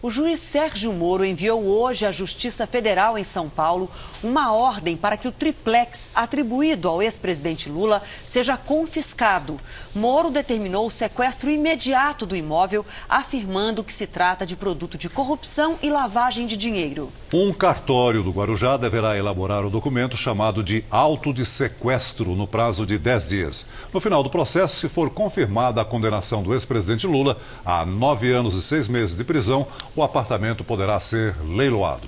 O juiz Sérgio Moro enviou hoje à Justiça Federal em São Paulo uma ordem para que o triplex atribuído ao ex-presidente Lula seja confiscado. Moro determinou o sequestro imediato do imóvel, afirmando que se trata de produto de corrupção e lavagem de dinheiro. Um cartório do Guarujá deverá elaborar o documento chamado de auto de sequestro no prazo de 10 dias. No final do processo, se for confirmada a condenação do ex-presidente Lula a nove anos e seis meses de prisão, o apartamento poderá ser leiloado.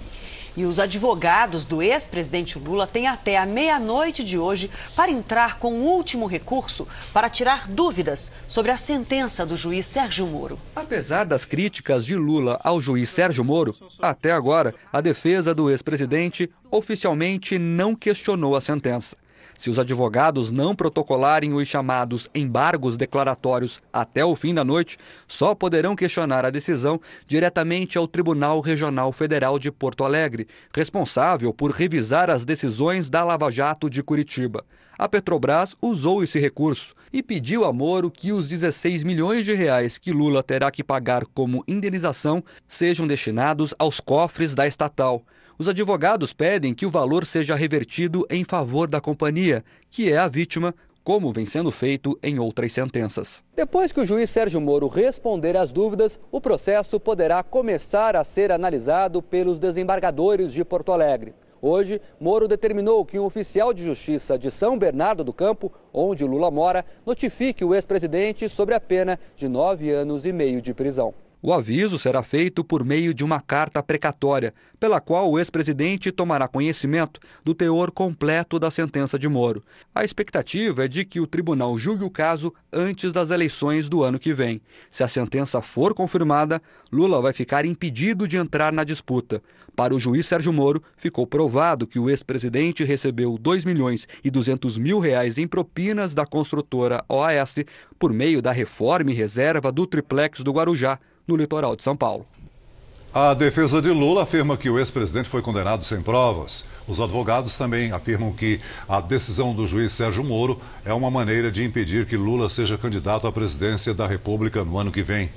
E os advogados do ex-presidente Lula têm até a meia-noite de hoje para entrar com o último recurso para tirar dúvidas sobre a sentença do juiz Sérgio Moro. Apesar das críticas de Lula ao juiz Sérgio Moro, até agora a defesa do ex-presidente oficialmente não questionou a sentença. Se os advogados não protocolarem os chamados embargos declaratórios até o fim da noite, só poderão questionar a decisão diretamente ao Tribunal Regional Federal de Porto Alegre, responsável por revisar as decisões da Lava Jato de Curitiba. A Petrobras usou esse recurso e pediu a Moro que os 16 milhões de reais que Lula terá que pagar como indenização sejam destinados aos cofres da estatal. Os advogados pedem que o valor seja revertido em favor da companhia, que é a vítima, como vem sendo feito em outras sentenças. Depois que o juiz Sérgio Moro responder às dúvidas, o processo poderá começar a ser analisado pelos desembargadores de Porto Alegre. Hoje, Moro determinou que um oficial de justiça de São Bernardo do Campo, onde Lula mora, notifique o ex-presidente sobre a pena de nove anos e meio de prisão. O aviso será feito por meio de uma carta precatória, pela qual o ex-presidente tomará conhecimento do teor completo da sentença de Moro. A expectativa é de que o tribunal julgue o caso antes das eleições do ano que vem. Se a sentença for confirmada, Lula vai ficar impedido de entrar na disputa. Para o juiz Sérgio Moro, ficou provado que o ex-presidente recebeu 2 milhões e 200 mil reais em propinas da construtora OAS por meio da reforma e reserva do triplex do Guarujá no litoral de São Paulo. A defesa de Lula afirma que o ex-presidente foi condenado sem provas. Os advogados também afirmam que a decisão do juiz Sérgio Moro é uma maneira de impedir que Lula seja candidato à presidência da República no ano que vem.